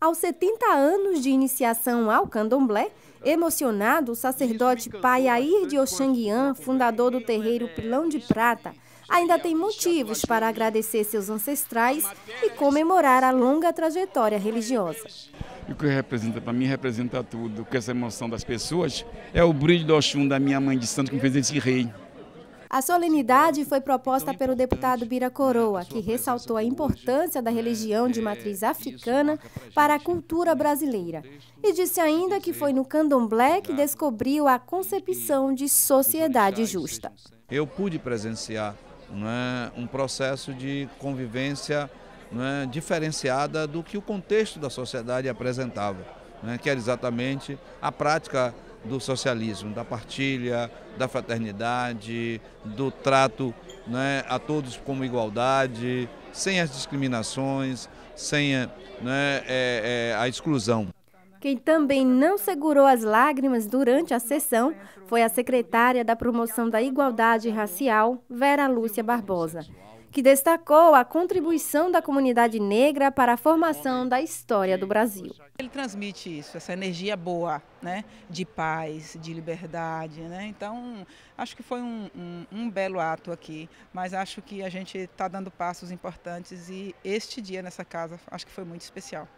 Aos 70 anos de iniciação ao candomblé, emocionado, o sacerdote pai Air de Oxanguian, fundador do terreiro é, Pilão de Prata, ainda tem motivos para agradecer seus ancestrais e comemorar a longa trajetória religiosa. E o que representa para mim, representa tudo, que essa emoção das pessoas é o brilho do Oxum da minha mãe de santo que me fez esse rei. A solenidade foi proposta pelo deputado Bira Coroa, que ressaltou a importância da religião de matriz africana para a cultura brasileira. E disse ainda que foi no candomblé que descobriu a concepção de sociedade justa. Eu pude presenciar né, um processo de convivência né, diferenciada do que o contexto da sociedade apresentava, né, que era exatamente a prática do socialismo, da partilha, da fraternidade, do trato né, a todos como igualdade, sem as discriminações, sem né, é, é, a exclusão. Quem também não segurou as lágrimas durante a sessão foi a secretária da Promoção da Igualdade Racial, Vera Lúcia Barbosa que destacou a contribuição da comunidade negra para a formação da história do Brasil. Ele transmite isso, essa energia boa, né, de paz, de liberdade, né. Então, acho que foi um, um, um belo ato aqui, mas acho que a gente está dando passos importantes e este dia nessa casa acho que foi muito especial.